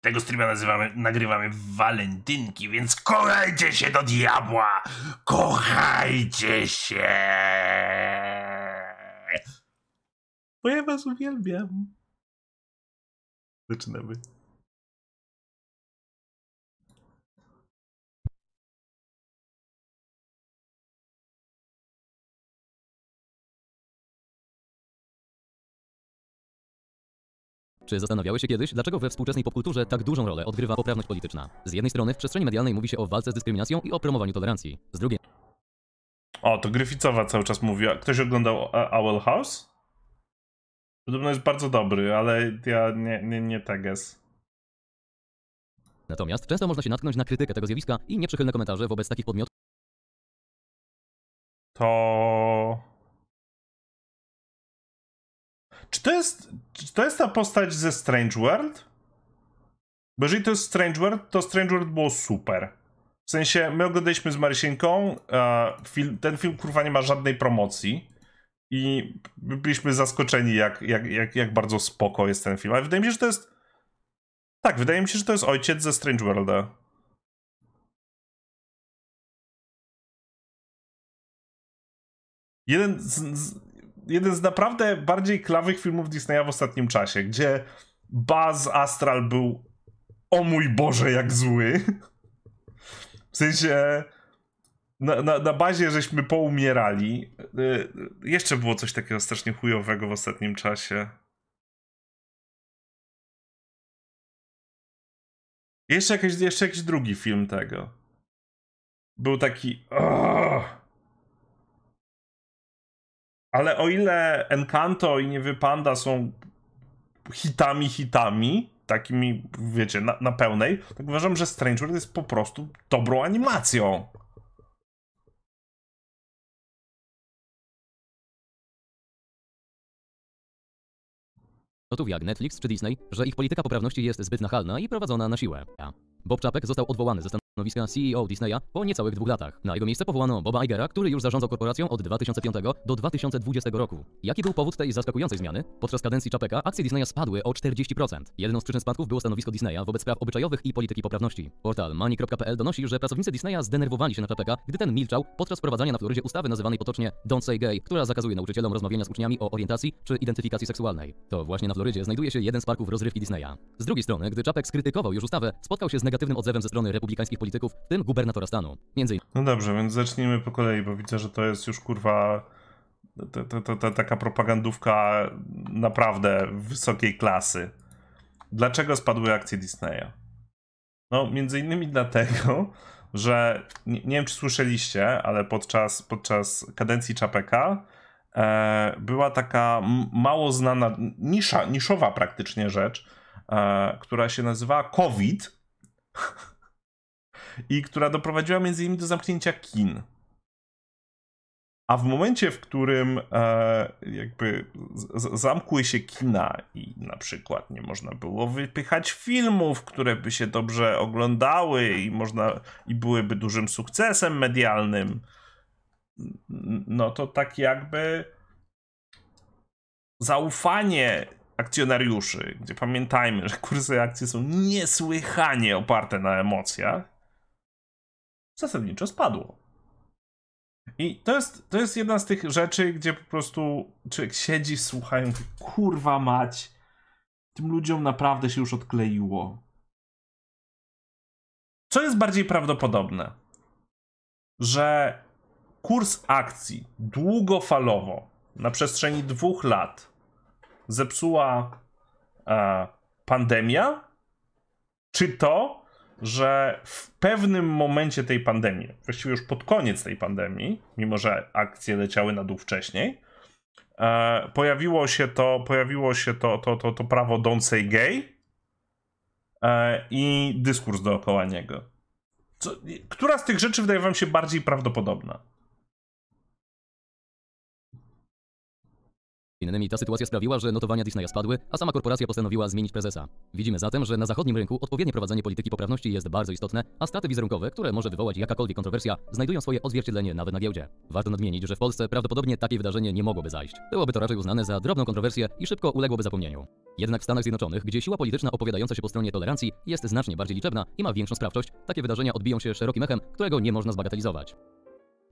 Tego streama nazywamy, nagrywamy walentynki, więc kochajcie się do diabła! Kochajcie się! Bo ja was uwielbiam. Zaczynamy. Czy zastanawiałeś się kiedyś, dlaczego we współczesnej popkulturze tak dużą rolę odgrywa poprawność polityczna? Z jednej strony w przestrzeni medialnej mówi się o walce z dyskryminacją i o promowaniu tolerancji. Z drugiej... O, to Gryficowa cały czas mówiła. Ktoś oglądał e, Owl House? Podobno jest bardzo dobry, ale ja nie, nie, nie teges. Natomiast często można się natknąć na krytykę tego zjawiska i nieprzychylne komentarze wobec takich podmiotów. To... Czy to jest, czy to jest ta postać ze Strange World? Bo jeżeli to jest Strange World, to Strange World było super. W sensie, my oglądaliśmy z Marysieńką, film, ten film kurwa nie ma żadnej promocji i byliśmy zaskoczeni, jak, jak, jak, jak bardzo spoko jest ten film. Ale wydaje mi się, że to jest... Tak, wydaje mi się, że to jest ojciec ze Strange Worlda. Jeden z, z, jeden z naprawdę bardziej klawych filmów Disneya w ostatnim czasie, gdzie Buzz Astral był o mój Boże, jak zły. W sensie na, na, na bazie żeśmy poumierali. Y, jeszcze było coś takiego strasznie chujowego w ostatnim czasie. Jeszcze jakiś, jeszcze jakiś drugi film tego. Był taki. Oh! Ale o ile Encanto i Niewypanda są hitami, hitami, takimi, wiecie, na, na pełnej, tak uważam, że Strange World jest po prostu dobrą animacją. Gotów jak Netflix czy Disney, że ich polityka poprawności jest zbyt nachalna i prowadzona na siłę. Bob Czapek został odwołany ze stanu stanowiska CEO Disneya po niecałych dwóch latach. Na jego miejsce powołano Boba Igera, który już zarządzał korporacją od 2005 do 2020 roku. Jaki był powód tej zaskakującej zmiany? Podczas kadencji Czapeka akcje Disneya spadły o 40%. Jedną z przyczyn spadków było stanowisko Disneya wobec spraw obyczajowych i polityki poprawności. Portal money.pl donosi, że pracownicy Disneya zdenerwowali się na Czapeka, gdy ten milczał podczas prowadzenia na Florydzie ustawy nazywanej potocznie Don't Say Gay, która zakazuje nauczycielom rozmawiania z uczniami o orientacji czy identyfikacji seksualnej. To właśnie na Florydzie znajduje się jeden z parków rozrywki Disneya. Z drugiej strony, gdy Czapek skrytykował już ustawę, spotkał się z negatywnym odzewem ze strony republikańskich polityków polityków, w tym gubernatora stanu. Między innymi... No dobrze, więc zacznijmy po kolei, bo widzę, że to jest już kurwa ta, ta, ta, taka propagandówka naprawdę wysokiej klasy. Dlaczego spadły akcje Disneya? No, między innymi dlatego, że nie, nie wiem, czy słyszeliście, ale podczas, podczas kadencji Czapeka e, była taka mało znana, nisza, niszowa praktycznie rzecz, e, która się nazywała COVID. i która doprowadziła między innymi do zamknięcia kin. A w momencie, w którym e, jakby zamkły się kina i na przykład nie można było wypychać filmów, które by się dobrze oglądały i, można, i byłyby dużym sukcesem medialnym, no to tak jakby zaufanie akcjonariuszy, gdzie pamiętajmy, że kursy akcji są niesłychanie oparte na emocjach, zasadniczo spadło. I to jest, to jest jedna z tych rzeczy, gdzie po prostu człowiek siedzi, słuchają, kurwa mać, tym ludziom naprawdę się już odkleiło. Co jest bardziej prawdopodobne? Że kurs akcji długofalowo na przestrzeni dwóch lat zepsuła e, pandemia? Czy to, że w pewnym momencie tej pandemii, właściwie już pod koniec tej pandemii, mimo że akcje leciały na dół wcześniej, e, pojawiło się to, pojawiło się to, to, to, to prawo don't say gay e, i dyskurs dookoła niego. Co, która z tych rzeczy wydaje wam się bardziej prawdopodobna? Innymi ta sytuacja sprawiła, że notowania Disneya spadły, a sama korporacja postanowiła zmienić prezesa. Widzimy zatem, że na zachodnim rynku odpowiednie prowadzenie polityki poprawności jest bardzo istotne, a straty wizerunkowe, które może wywołać jakakolwiek kontrowersja, znajdują swoje odzwierciedlenie nawet na giełdzie. Warto nadmienić, że w Polsce prawdopodobnie takie wydarzenie nie mogłoby zajść. Byłoby to raczej uznane za drobną kontrowersję i szybko uległoby zapomnieniu. Jednak w Stanach Zjednoczonych, gdzie siła polityczna opowiadająca się po stronie tolerancji jest znacznie bardziej liczebna i ma większą sprawczość, takie wydarzenia odbiją się szerokim echem, którego nie można zbagatelizować.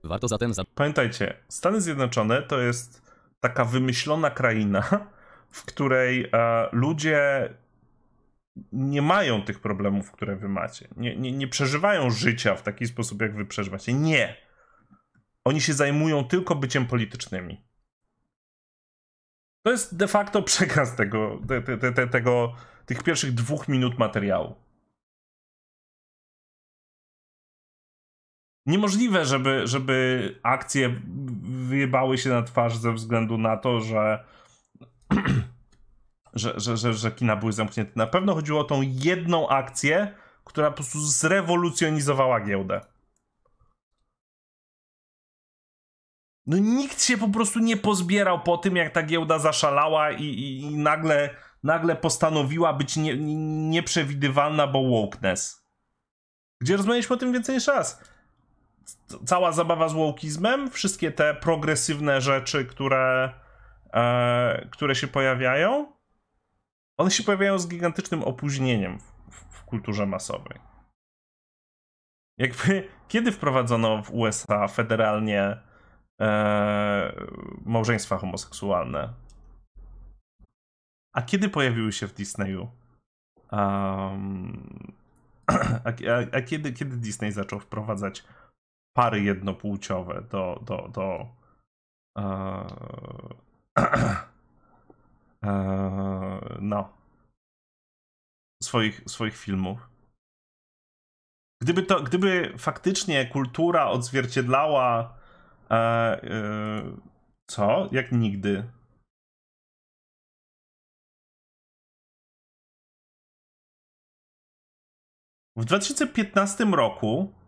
Warto zatem... Za... Pamiętajcie, Stany Zjednoczone to jest taka wymyślona kraina, w której e, ludzie nie mają tych problemów, które wy macie. Nie, nie, nie przeżywają życia w taki sposób, jak wy przeżywacie. Nie. Oni się zajmują tylko byciem politycznymi. To jest de facto przekaz tego, te, te, te, tego tych pierwszych dwóch minut materiału. niemożliwe, żeby, żeby akcje wyjebały się na twarz ze względu na to, że, że, że, że, że kina były zamknięte. Na pewno chodziło o tą jedną akcję, która po prostu zrewolucjonizowała giełdę. No nikt się po prostu nie pozbierał po tym, jak ta giełda zaszalała i, i, i nagle, nagle postanowiła być nie, nieprzewidywalna, bo wokeness. Gdzie rozmawialiśmy o tym więcej niż raz cała zabawa z wołkizmem, wszystkie te progresywne rzeczy, które, e, które się pojawiają, one się pojawiają z gigantycznym opóźnieniem w, w, w kulturze masowej. Jakby kiedy wprowadzono w USA federalnie e, małżeństwa homoseksualne? A kiedy pojawiły się w Disneyu? Um, a, a, a, kiedy, kiedy Disney zaczął wprowadzać pary jednopłciowe do, do, do e, e, no swoich, swoich filmów. Gdyby, to, gdyby faktycznie kultura odzwierciedlała e, co? Jak nigdy. W 2015 roku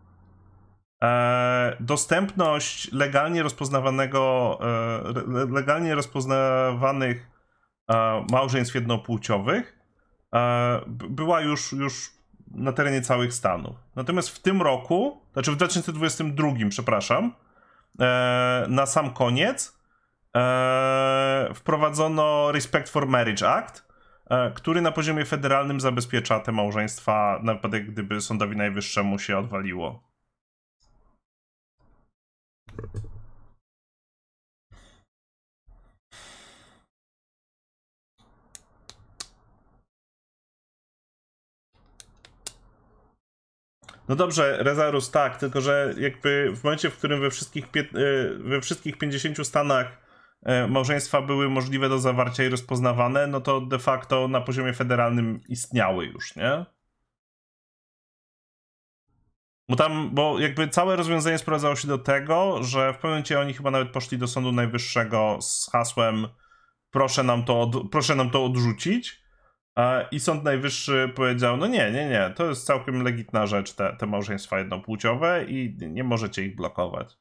E, dostępność legalnie rozpoznawanego, e, legalnie rozpoznawanych e, małżeństw jednopłciowych była już, już na terenie całych Stanów. Natomiast w tym roku, znaczy w 2022, przepraszam, na sam koniec wprowadzono Respect for Marriage Act, który na poziomie federalnym zabezpiecza te małżeństwa na wypadek, gdyby sądowi najwyższemu się odwaliło. No dobrze, Rezarus, tak, tylko że jakby w momencie, w którym we wszystkich, e, we wszystkich 50 stanach e, małżeństwa były możliwe do zawarcia i rozpoznawane, no to de facto na poziomie federalnym istniały już, nie? Bo tam, bo jakby całe rozwiązanie sprowadzało się do tego, że w pewnym momencie oni chyba nawet poszli do Sądu Najwyższego z hasłem proszę nam to, od, proszę nam to odrzucić. E, I Sąd Najwyższy powiedział, no nie, nie, nie, to jest całkiem legitna rzecz, te, te małżeństwa jednopłciowe i nie możecie ich blokować.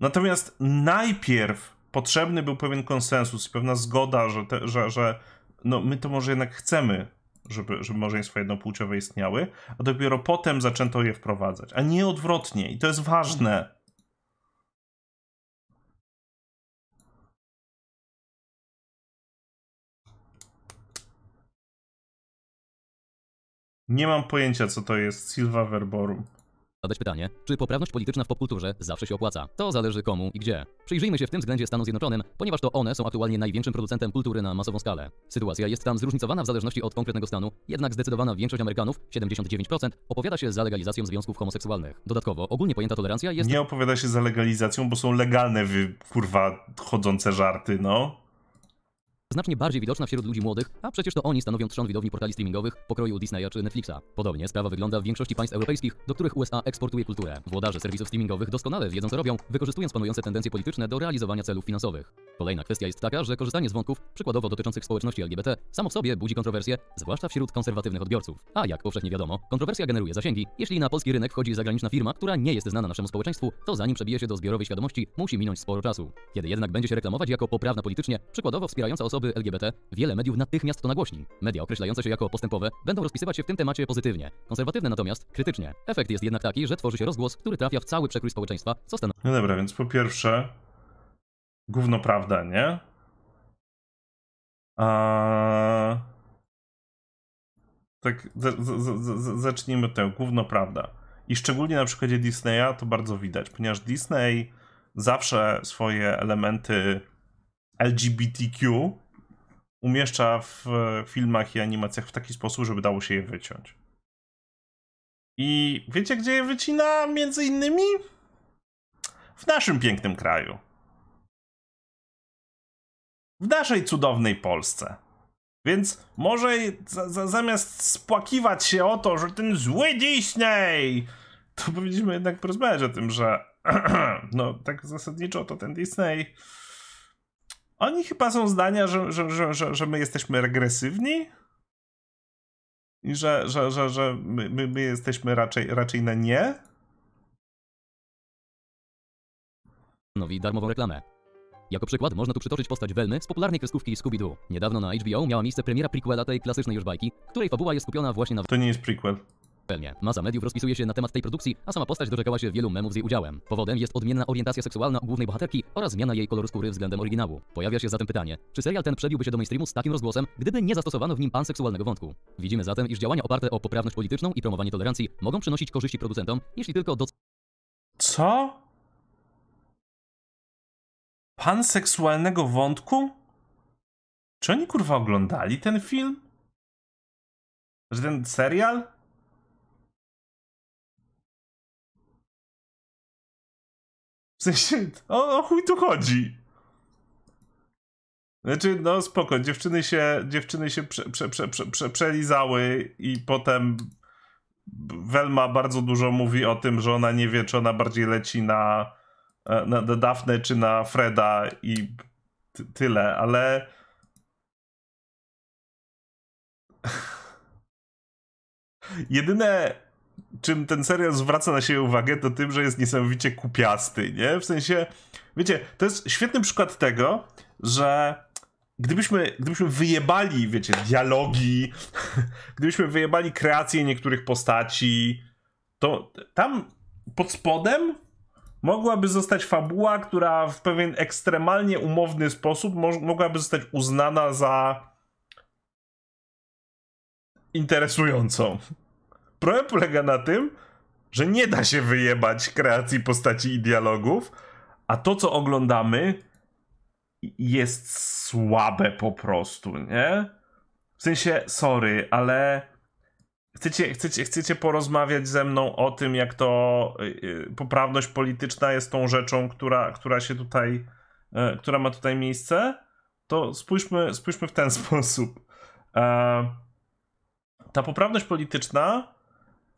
Natomiast najpierw potrzebny był pewien konsensus i pewna zgoda, że, te, że, że no my to może jednak chcemy żeby, żeby małżeństwa jednopłciowe istniały, a dopiero potem zaczęto je wprowadzać, a nie odwrotnie. I to jest ważne. Nie mam pojęcia, co to jest Silva Verborum. Zadać pytanie, czy poprawność polityczna w popkulturze zawsze się opłaca? To zależy komu i gdzie. Przyjrzyjmy się w tym względzie Stanom Zjednoczonym, ponieważ to one są aktualnie największym producentem kultury na masową skalę. Sytuacja jest tam zróżnicowana w zależności od konkretnego stanu, jednak zdecydowana większość Amerykanów, 79%, opowiada się za legalizacją związków homoseksualnych. Dodatkowo, ogólnie pojęta tolerancja jest... Nie opowiada się za legalizacją, bo są legalne, wy, kurwa, chodzące żarty, no znacznie bardziej widoczna wśród ludzi młodych, a przecież to oni stanowią trzon widowni portali streamingowych pokroju Disneya czy Netflixa. Podobnie sprawa wygląda w większości państw europejskich, do których USA eksportuje kulturę. Włodarze serwisów streamingowych doskonale wiedzą co robią, wykorzystując panujące tendencje polityczne do realizowania celów finansowych. Kolejna kwestia jest taka, że korzystanie z wątków, przykładowo dotyczących społeczności LGBT, samo w sobie budzi kontrowersje, zwłaszcza wśród konserwatywnych odbiorców. A jak powszechnie wiadomo, kontrowersja generuje zasięgi. Jeśli na polski rynek wchodzi zagraniczna firma, która nie jest znana naszemu społeczeństwu, to zanim przebije się do zbiorowej świadomości, musi minąć sporo czasu. Kiedy jednak będzie się reklamować jako poprawna politycznie, przykładowo wspierająca osoby osoby LGBT, wiele mediów natychmiast to nagłośni. Media określające się jako postępowe będą rozpisywać się w tym temacie pozytywnie, konserwatywne natomiast krytycznie. Efekt jest jednak taki, że tworzy się rozgłos, który trafia w cały przekrój społeczeństwa, co stanowi... No dobra, więc po pierwsze, gówno prawda, nie? A... Tak, z, z, z, zacznijmy od tego, gówno prawda. I szczególnie na przykładzie Disneya to bardzo widać, ponieważ Disney zawsze swoje elementy LGBTQ umieszcza w e, filmach i animacjach w taki sposób, żeby dało się je wyciąć. I wiecie, gdzie je wycina? Między innymi w naszym pięknym kraju. W naszej cudownej Polsce. Więc może za, za, zamiast spłakiwać się o to, że ten zły Disney, to powinniśmy jednak porozmawiać o tym, że no tak zasadniczo to ten Disney oni chyba są zdania, że, że, że, że, my jesteśmy regresywni i że, że, że, że my, my jesteśmy raczej, raczej na nie. No Nowi darmową reklamę. Jako przykład można tu przytoczyć postać Welmy z popularnej kreskówki Scooby-Doo. Niedawno na HBO miała miejsce premiera prequela tej klasycznej już bajki, której fabuła jest skupiona właśnie na... To nie jest prequel. Pewnie. Masa mediów rozpisuje się na temat tej produkcji, a sama postać doczekała się wielu memów z jej udziałem. Powodem jest odmienna orientacja seksualna u głównej bohaterki oraz zmiana jej koloru skóry względem oryginału. Pojawia się zatem pytanie, czy serial ten przebiłby się do mainstreamu z takim rozgłosem, gdyby nie zastosowano w nim panseksualnego wątku? Widzimy zatem, iż działania oparte o poprawność polityczną i promowanie tolerancji mogą przynosić korzyści producentom, jeśli tylko do... Co? Panseksualnego wątku? Czy oni kurwa oglądali ten film? Że ten serial? W sensie, o, o chuj tu chodzi. Znaczy, no spoko, dziewczyny się, dziewczyny się prze, prze, prze, prze przelizały i potem Welma bardzo dużo mówi o tym, że ona nie wie, czy ona bardziej leci na, e, na Daphne czy na Freda i tyle, ale. Jedyne czym ten serial zwraca na siebie uwagę, to tym, że jest niesamowicie kupiasty, nie? W sensie, wiecie, to jest świetny przykład tego, że gdybyśmy, gdybyśmy wyjebali, wiecie, dialogi, gdybyśmy wyjebali kreację niektórych postaci, to tam pod spodem mogłaby zostać fabuła, która w pewien ekstremalnie umowny sposób mo mogłaby zostać uznana za interesującą problem polega na tym, że nie da się wyjebać kreacji postaci i dialogów, a to, co oglądamy, jest słabe po prostu, nie? W sensie, sorry, ale chcecie, chcecie, chcecie porozmawiać ze mną o tym, jak to y, y, poprawność polityczna jest tą rzeczą, która, która się tutaj, e, która ma tutaj miejsce? To spójrzmy, spójrzmy w ten sposób. E, ta poprawność polityczna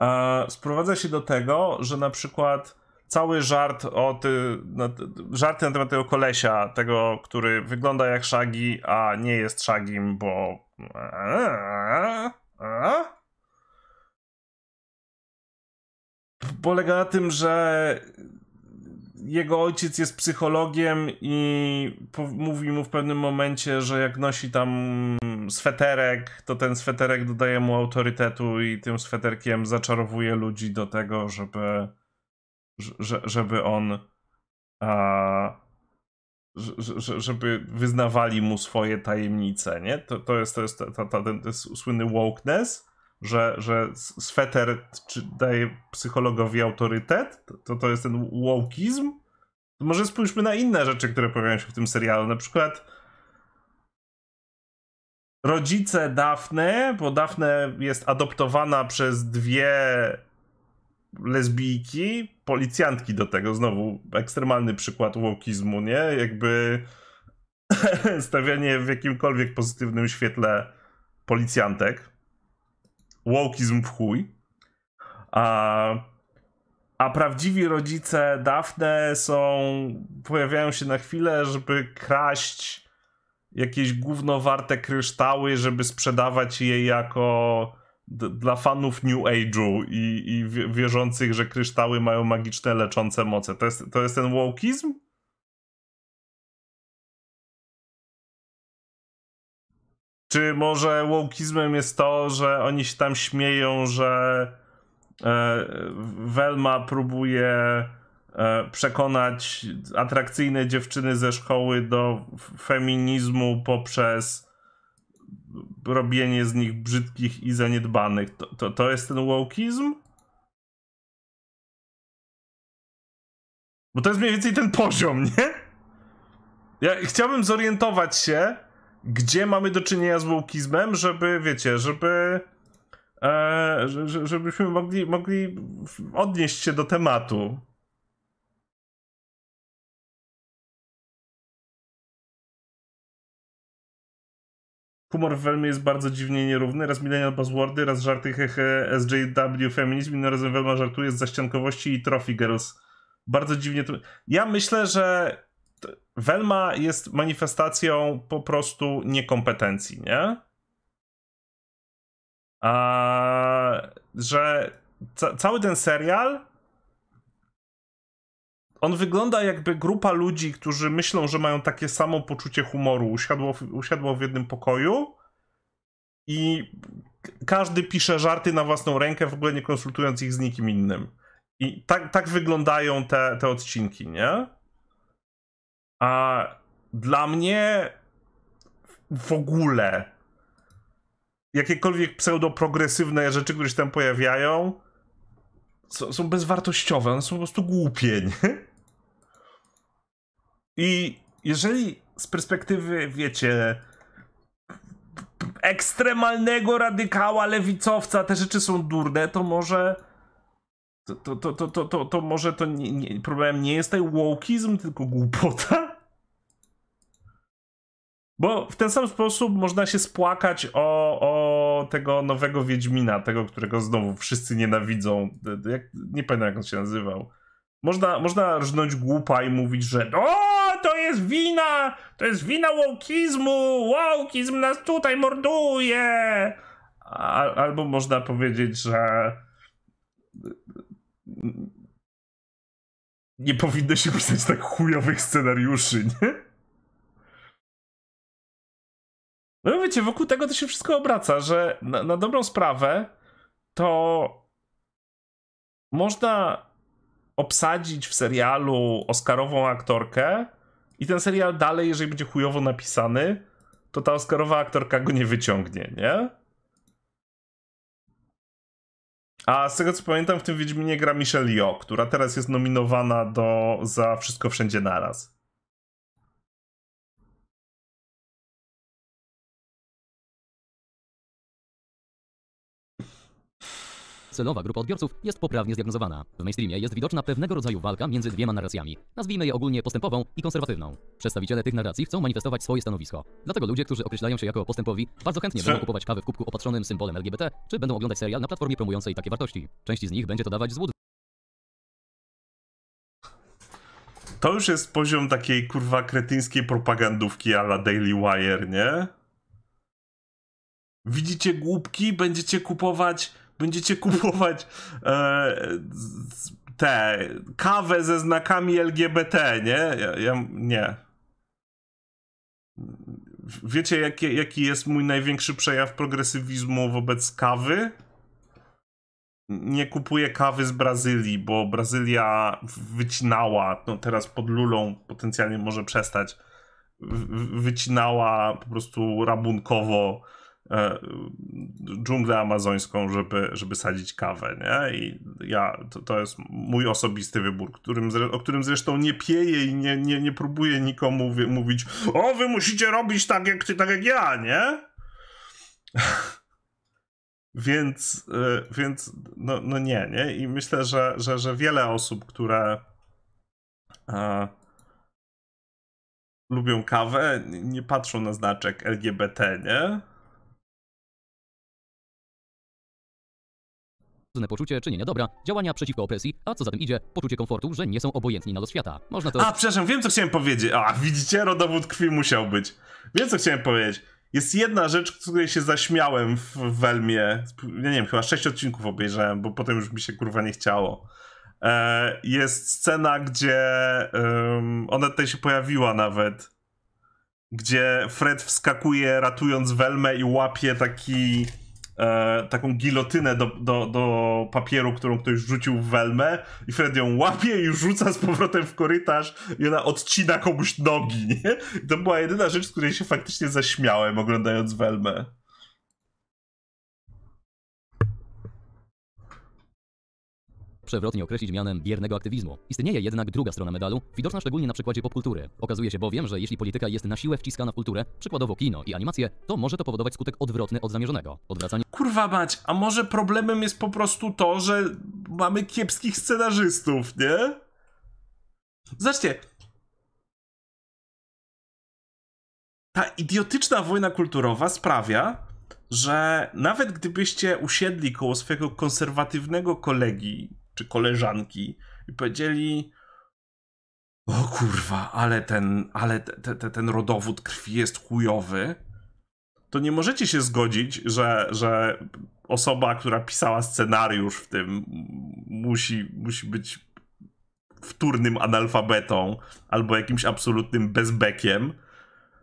e, sprowadza się do tego, że na przykład cały żart o ty, na, no, żarty na temat tego kolesia, tego, który wygląda jak szagi, a nie jest szagim, bo a, e, a, e, e, polega na tym, że jego ojciec jest psychologiem i mówi mu w pewnym momencie, że jak nosi tam sweterek, to ten sweterek dodaje mu autorytetu i tym sweterkiem zaczarowuje ludzi do tego, żeby żeby on a, żeby wyznawali mu swoje tajemnice, nie? To, to jest, to jest ta, ten, słynny wokeness że, że sweter daje psychologowi autorytet, to to jest ten wokizm. Może spójrzmy na inne rzeczy, które pojawiają się w tym serialu. Na przykład rodzice Dafne, bo Dafne jest adoptowana przez dwie lesbijki, policjantki do tego, znowu ekstremalny przykład wokizmu, nie? Jakby stawianie w jakimkolwiek pozytywnym świetle policjantek wokizm w chuj. A, a prawdziwi rodzice Dafne są, pojawiają się na chwilę, żeby kraść jakieś gównowarte kryształy, żeby sprzedawać je jako dla fanów New Age'u i, i wierzących, że kryształy mają magiczne leczące moce. To jest, to jest ten wokizm? Czy może łokizmem jest to, że oni się tam śmieją, że e, Velma próbuje e, przekonać atrakcyjne dziewczyny ze szkoły do feminizmu poprzez robienie z nich brzydkich i zaniedbanych. To, to, to jest ten łokizm? Bo to jest mniej więcej ten poziom, nie? Ja chciałbym zorientować się, gdzie mamy do czynienia z wołkizmem, żeby, wiecie, żeby e, żebyśmy mogli, mogli odnieść się do tematu. Humor w Welmie jest bardzo dziwnie nierówny. Raz milenial buzzwordy, raz żarty hehe, SJW feminizm, innym razem Welma żartuje z zaściankowości i trophy girls. Bardzo dziwnie to... Ja myślę, że Welma jest manifestacją po prostu niekompetencji, nie? A, że ca cały ten serial on wygląda jakby grupa ludzi, którzy myślą, że mają takie samo poczucie humoru, usiadło, usiadło w jednym pokoju i każdy pisze żarty na własną rękę, w ogóle nie konsultując ich z nikim innym. I tak, tak wyglądają te, te odcinki, nie? A dla mnie w ogóle jakiekolwiek pseudoprogresywne rzeczy, które się tam pojawiają, są, są bezwartościowe, one są po prostu głupie, nie? I jeżeli z perspektywy, wiecie, ekstremalnego radykała, lewicowca, te rzeczy są durne, to może to, to, to, to, to, to, może to nie, nie, problem nie jest tutaj wokizm, tylko głupota? Bo w ten sam sposób można się spłakać o, o tego nowego Wiedźmina, tego, którego znowu wszyscy nienawidzą. Jak, nie pamiętam, jak on się nazywał. Można, można rżnąć głupa i mówić, że o, to jest wina, to jest wina wokizmu, wokizm nas tutaj morduje. A, albo można powiedzieć, że nie powinno się pisać tak chujowych scenariuszy, nie? No wiecie, wokół tego to się wszystko obraca, że na, na dobrą sprawę to można obsadzić w serialu Oscarową aktorkę i ten serial dalej, jeżeli będzie chujowo napisany, to ta Oscarowa aktorka go nie wyciągnie, nie? A z tego co pamiętam, w tym Wiedźminie gra Michelle Yeoh, która teraz jest nominowana do za Wszystko Wszędzie Naraz. Celowa grupa odbiorców jest poprawnie zdiagnozowana. W mainstreamie jest widoczna pewnego rodzaju walka między dwiema narracjami. Nazwijmy je ogólnie postępową i konserwatywną. Przedstawiciele tych narracji chcą manifestować swoje stanowisko. Dlatego ludzie, którzy określają się jako postępowi, bardzo chętnie będą kupować kawę w kubku opatrzonym symbolem LGBT, czy będą oglądać serial na platformie promującej takie wartości. Części z nich będzie to dawać złód. To już jest poziom takiej kurwa kretyńskiej propagandówki ala Daily Wire, nie? Widzicie głupki, będziecie kupować będziecie kupować e, te kawę ze znakami LGBT, nie? Ja, ja nie. Wiecie, jakie, jaki jest mój największy przejaw progresywizmu wobec kawy? Nie kupuję kawy z Brazylii, bo Brazylia wycinała, no teraz pod lulą potencjalnie może przestać, wycinała po prostu rabunkowo E, dżunglę amazońską, żeby, żeby sadzić kawę, nie? I ja, to, to jest mój osobisty wybór, którym, o którym zresztą nie pieję i nie, nie, nie próbuję nikomu mówić o, wy musicie robić tak jak ty, tak jak ja, nie? więc, e, więc no, no nie, nie? I myślę, że, że, że wiele osób, które e, lubią kawę, nie patrzą na znaczek LGBT, nie? poczucie czynienia dobra, działania przeciwko opresji, a co za tym idzie, poczucie komfortu, że nie są obojętni na los świata. Można to... A, przepraszam, wiem co chciałem powiedzieć. A, widzicie, rodowód krwi musiał być. Wiem co chciałem powiedzieć. Jest jedna rzecz, której się zaśmiałem w Welmie. Ja nie wiem, chyba sześć odcinków obejrzałem, bo potem już mi się kurwa nie chciało. E, jest scena, gdzie um, ona tutaj się pojawiła nawet, gdzie Fred wskakuje ratując Welmę i łapie taki e, taką gilotynę do, do, do papieru, którą ktoś rzucił w welmę i Fred ją łapie i rzuca z powrotem w korytarz i ona odcina komuś nogi, nie? I to była jedyna rzecz, z której się faktycznie zaśmiałem oglądając welmę. przewrotnie określić mianem biernego aktywizmu. Istnieje jednak druga strona medalu, widoczna szczególnie na przykładzie popkultury. Okazuje się bowiem, że jeśli polityka jest na siłę wciskana w kulturę, przykładowo kino i animacje, to może to powodować skutek odwrotny od zamierzonego. Odwracanie... Kurwa mać, a może problemem jest po prostu to, że mamy kiepskich scenarzystów, nie? Zobaczcie, ta idiotyczna wojna kulturowa sprawia, że nawet gdybyście usiedli koło swojego konserwatywnego kolegi czy koleżanki i powiedzieli: O kurwa, ale ten, ale te, te, ten rodowód krwi jest chujowy. To nie możecie się zgodzić, że, że osoba, która pisała scenariusz w tym, musi, musi być wtórnym analfabetą albo jakimś absolutnym bezbekiem.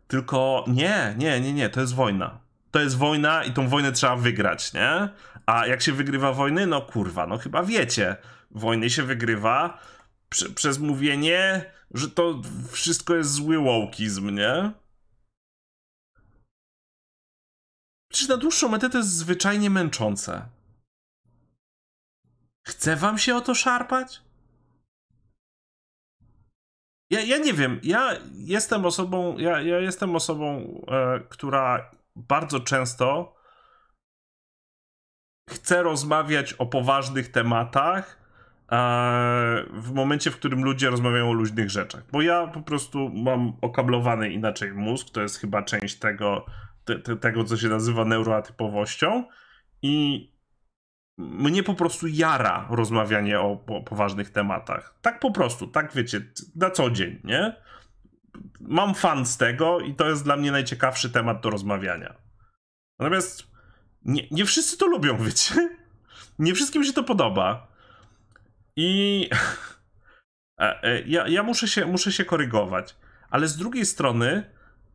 Tylko nie, nie, nie, nie, to jest wojna to jest wojna i tą wojnę trzeba wygrać, nie? A jak się wygrywa wojny? No kurwa, no chyba wiecie. Wojny się wygrywa przez mówienie, że to wszystko jest zły wołkizm, nie? Przecież na dłuższą metę to jest zwyczajnie męczące. Chce wam się o to szarpać? Ja, ja nie wiem, ja jestem osobą, ja, ja jestem osobą, e, która bardzo często chcę rozmawiać o poważnych tematach e, w momencie, w którym ludzie rozmawiają o luźnych rzeczach. Bo ja po prostu mam okablowany inaczej mózg, to jest chyba część tego, te, te, tego co się nazywa neuroatypowością i mnie po prostu jara rozmawianie o, o poważnych tematach. Tak po prostu, tak wiecie, na co dzień, nie? mam fan z tego i to jest dla mnie najciekawszy temat do rozmawiania. Natomiast nie, nie wszyscy to lubią, wiecie? Nie wszystkim się to podoba. I e, e, ja, ja muszę, się, muszę się korygować. Ale z drugiej strony,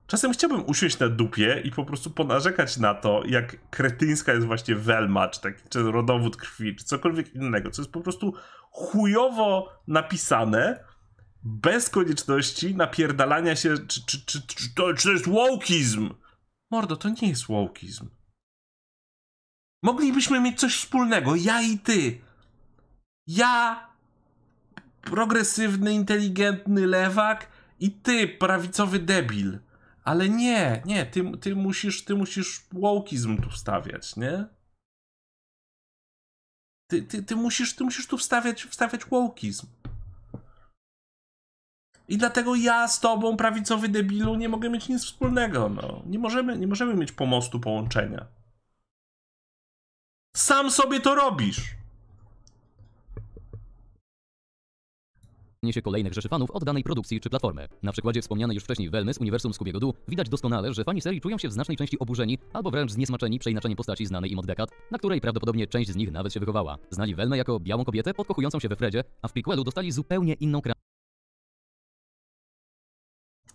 czasem chciałbym usiąść na dupie i po prostu ponarzekać na to, jak kretyńska jest właśnie Velma, czy, taki, czy rodowód krwi, czy cokolwiek innego, co jest po prostu chujowo napisane, bez konieczności napierdalania się, czy, czy, czy, czy, to, czy to jest wokizm. Mordo, to nie jest wokizm. Moglibyśmy mieć coś wspólnego, ja i ty. Ja, progresywny, inteligentny lewak i ty, prawicowy debil. Ale nie, nie, ty, ty musisz, ty musisz wokizm tu wstawiać, nie? Ty, ty, ty, musisz, ty musisz tu wstawiać, wstawiać wokizm. I dlatego ja z tobą, prawicowy debilu, nie mogę mieć nic wspólnego. No. Nie, możemy, nie możemy mieć pomostu, połączenia. Sam sobie to robisz. się kolejnych rzeszy fanów od danej produkcji czy platformy. Na przykładzie wspomnianej już wcześniej Welmy z Uniwersum Skubiego Doo widać doskonale, że fani serii czują się w znacznej części oburzeni albo wręcz zniesmaczeni przeinaczeniem postaci znanej im od dekad, na której prawdopodobnie część z nich nawet się wychowała. Znali Welmę jako białą kobietę podkochującą się we Fredzie, a w prequelu dostali zupełnie inną kreację.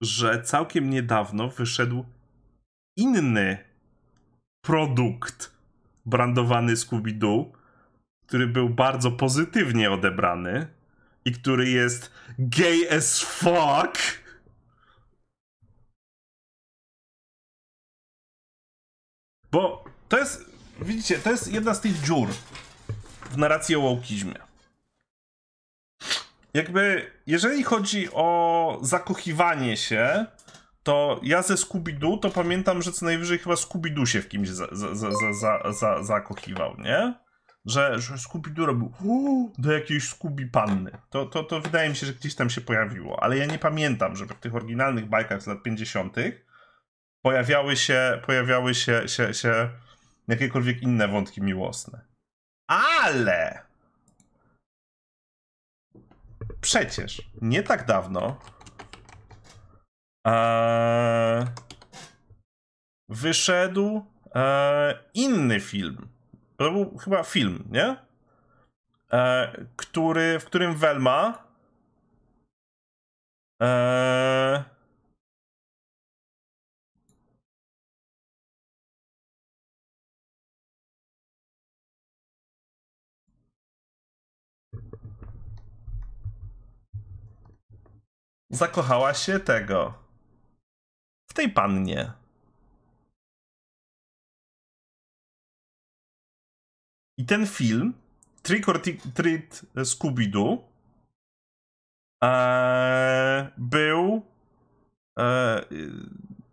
że całkiem niedawno wyszedł inny produkt brandowany Scooby-Doo, który był bardzo pozytywnie odebrany i który jest gay as fuck. Bo to jest, widzicie, to jest jedna z tych dziur w narracji o łokizmie jakby, jeżeli chodzi o zakochiwanie się, to ja ze Scooby-Doo to pamiętam, że co najwyżej chyba Scooby-Doo się w kimś za, za, za, za, za, zakochiwał, nie? Że, że Scooby-Doo robił uu, do jakiejś Scooby-Panny. To, to, to wydaje mi się, że gdzieś tam się pojawiło, ale ja nie pamiętam, żeby w tych oryginalnych bajkach z lat 50. pojawiały się, pojawiały się, się, się jakiekolwiek inne wątki miłosne. Ale Przecież nie tak dawno e, wyszedł e, inny film. To był chyba film, nie? E, który, w którym Velma. E, zakochała się tego. W tej pannie. I ten film, Trick or Treat Scooby-Doo, e, był e,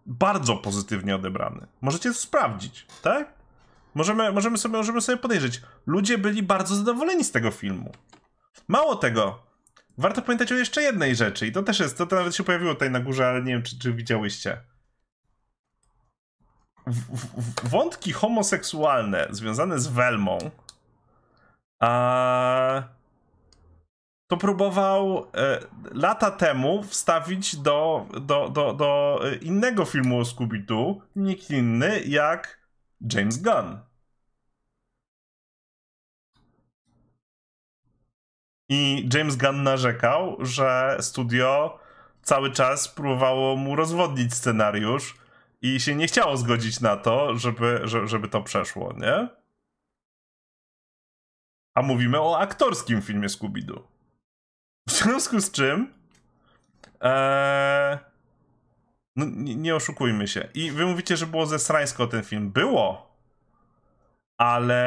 bardzo pozytywnie odebrany. Możecie to sprawdzić, tak? Możemy, możemy, sobie, możemy sobie podejrzeć. Ludzie byli bardzo zadowoleni z tego filmu. Mało tego, Warto pamiętać o jeszcze jednej rzeczy i to też jest, to, to nawet się pojawiło tutaj na górze, ale nie wiem, czy, czy widziałyście. W, w, wątki homoseksualne związane z Welmą a, to próbował e, lata temu wstawić do, do, do, do innego filmu o Scooby-Doo, nikt inny jak James Gunn. I James Gunn narzekał, że studio cały czas próbowało mu rozwodnić scenariusz i się nie chciało zgodzić na to, żeby, żeby to przeszło, nie? A mówimy o aktorskim filmie Scooby-Doo. W związku z czym. E, no, nie, nie, oszukujmy się. I wy mówicie, że było ze srańsko ten film. Było ale,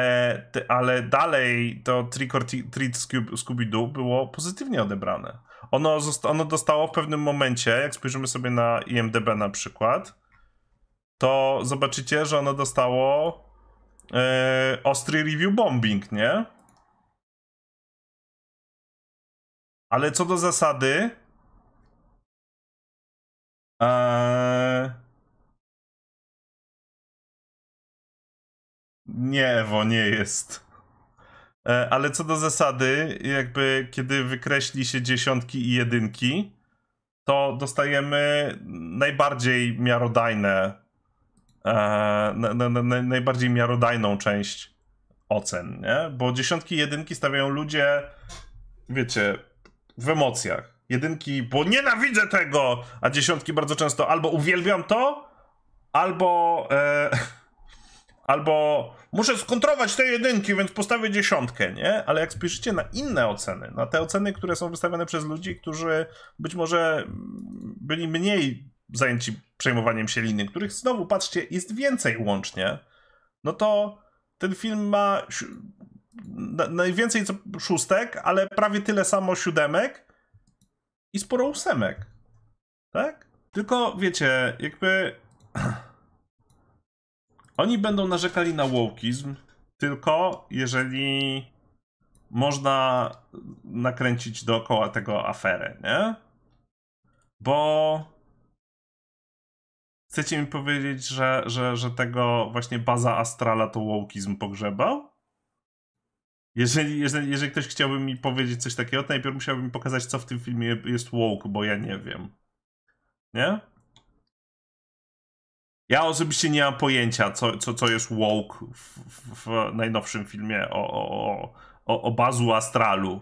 ale dalej to Trick or Treat Scooby-Doo było pozytywnie odebrane. Ono, ono dostało w pewnym momencie, jak spojrzymy sobie na IMDB na przykład, to zobaczycie, że ono dostało yy, ostry review bombing, nie? Ale co do zasady, eee, Nie, Ewo, nie jest. E, ale co do zasady, jakby kiedy wykreśli się dziesiątki i jedynki, to dostajemy najbardziej miarodajne, e, na, na, na, najbardziej miarodajną część ocen, nie? Bo dziesiątki i jedynki stawiają ludzie, wiecie, w emocjach. Jedynki, bo nienawidzę tego, a dziesiątki bardzo często albo uwielbiam to, albo... E, Albo muszę skontrować te jedynki, więc postawię dziesiątkę, nie? Ale jak spieszycie na inne oceny, na te oceny, które są wystawiane przez ludzi, którzy być może byli mniej zajęci przejmowaniem się liny, których znowu, patrzcie, jest więcej łącznie, no to ten film ma najwięcej co szóstek, ale prawie tyle samo siódemek i sporo ósemek. Tak? Tylko wiecie, jakby Oni będą narzekali na wołkizm, tylko jeżeli można nakręcić dookoła tego aferę, nie? Bo chcecie mi powiedzieć, że, że, że tego właśnie baza astrala to wołkizm pogrzebał? Jeżeli, jeżeli, jeżeli ktoś chciałby mi powiedzieć coś takiego, to najpierw musiałbym pokazać, co w tym filmie jest woke, bo ja nie wiem. Nie? Ja osobiście nie mam pojęcia, co, co, co jest woke w, w, najnowszym filmie o, o, o, o bazu astralu.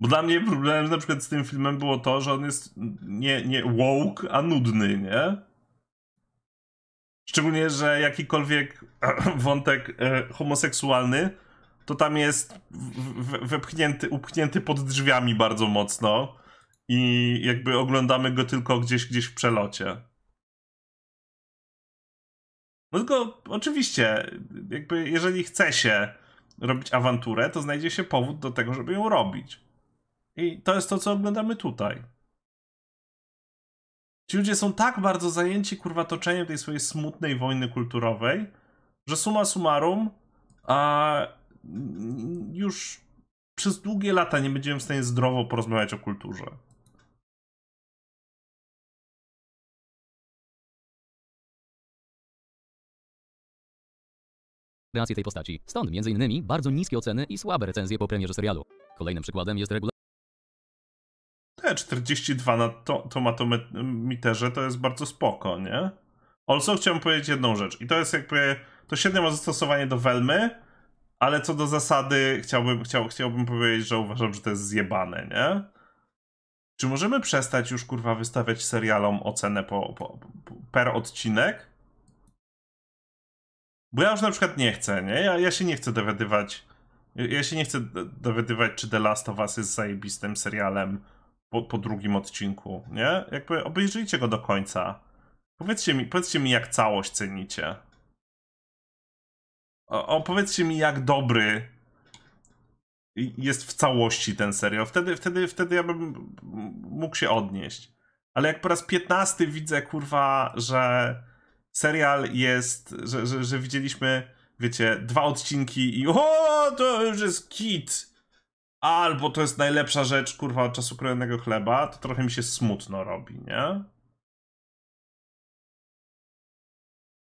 Bo dla mnie problemem na przykład z tym filmem było to, że on jest nie, nie woke, a nudny, nie? Szczególnie, że jakikolwiek wątek e, homoseksualny, to tam jest wepchnięty, upchnięty pod drzwiami bardzo mocno i jakby oglądamy go tylko gdzieś, gdzieś w przelocie. No tylko oczywiście, jakby jeżeli chce się robić awanturę, to znajdzie się powód do tego, żeby ją robić. I to jest to, co oglądamy tutaj. Ci ludzie są tak bardzo zajęci, kurwa, toczeniem tej swojej smutnej wojny kulturowej, że suma summarum, a już przez długie lata nie będziemy w stanie zdrowo porozmawiać o kulturze. kreację tej postaci. Stąd m.in. bardzo niskie oceny i słabe recenzje po premierze serialu. Kolejnym przykładem jest regulacja. Te 42 na to tomatometerze to jest bardzo spoko, nie? Also chciałem powiedzieć jedną rzecz i to jest jakby, to średnio ma zastosowanie do Welmy, ale co do zasady chciałbym, chciał, chciałbym powiedzieć, że uważam, że to jest zjebane, nie? Czy możemy przestać już kurwa wystawiać serialom ocenę po, po, po per odcinek? Bo ja już na przykład nie chcę, nie? Ja, ja się nie chcę dowiadywać. Ja się nie chcę dowiadywać, czy The Last of Us jest zajebistym serialem po, po drugim odcinku, nie? Jakby obejrzyjcie go do końca. Powiedzcie mi, powiedzcie mi jak całość cenicie. O, powiedzcie mi, jak dobry jest w całości ten serial. Wtedy, wtedy, wtedy ja bym mógł się odnieść. Ale jak po raz piętnasty widzę, kurwa, że serial jest, że, że, że widzieliśmy, wiecie, dwa odcinki i o, to już jest kit! Albo to jest najlepsza rzecz, kurwa, od czasu krojonego chleba, to trochę mi się smutno robi, nie?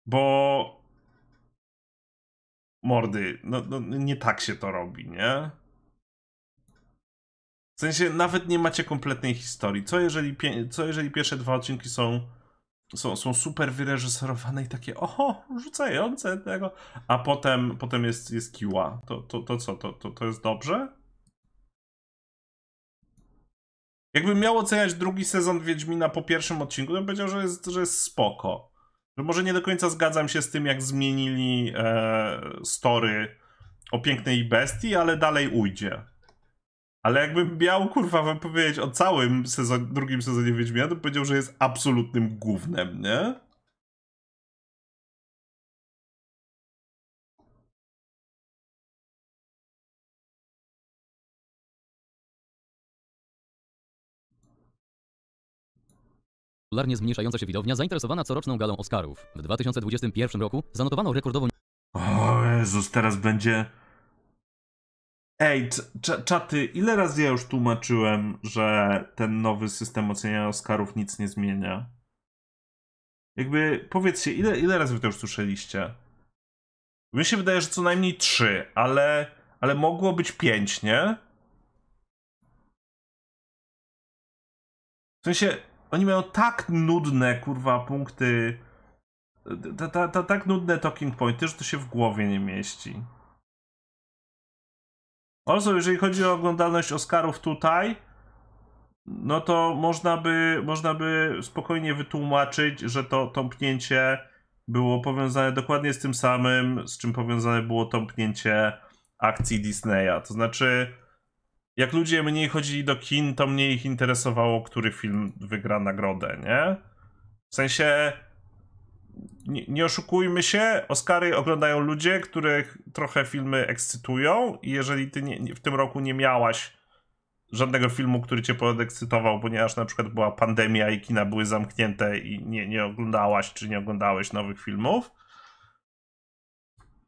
Bo mordy, no, no nie tak się to robi, nie? W sensie nawet nie macie kompletnej historii. Co jeżeli, co jeżeli pierwsze dwa odcinki są są, są super wyreżyserowane i takie oho, rzucające tego, a potem, potem jest, jest kiła. To, to, to co, to, to, to jest dobrze? Jakbym miał oceniać drugi sezon Wiedźmina po pierwszym odcinku, to bym powiedział, że jest, że jest spoko. Że może nie do końca zgadzam się z tym, jak zmienili e, story o pięknej bestii, ale dalej ujdzie. Ale jakbym miał, kurwa, wam powiedzieć o całym sezon, drugim sezonie Wiedźmina, to powiedział, że jest absolutnym głównym, nie? Popularnie zmniejszająca się widownia zainteresowana coroczną galą Oscarów. W 2021 roku zanotowano rekordową... O Jezus, teraz będzie... Ej, czaty, ile razy ja już tłumaczyłem, że ten nowy system oceniania Oscarów nic nie zmienia? Jakby, powiedzcie, ile, ile razy wy to już słyszeliście? Mi się wydaje, że co najmniej trzy, ale, ale mogło być pięć, nie? W sensie, oni mają tak nudne, kurwa, punkty, ta, ta, ta, tak nudne talking pointy, że to się w głowie nie mieści. Also, jeżeli chodzi o oglądalność Oscarów tutaj, no to można by, można by spokojnie wytłumaczyć, że to tąpnięcie było powiązane dokładnie z tym samym, z czym powiązane było tąpnięcie akcji Disneya. To znaczy, jak ludzie mniej chodzili do kin, to mniej ich interesowało, który film wygra nagrodę, nie? W sensie nie, nie, oszukujmy się, Oscary oglądają ludzie, których trochę filmy ekscytują i jeżeli ty nie, w tym roku nie miałaś żadnego filmu, który cię podekscytował, ponieważ na przykład była pandemia i kina były zamknięte i nie, nie oglądałaś czy nie oglądałeś nowych filmów,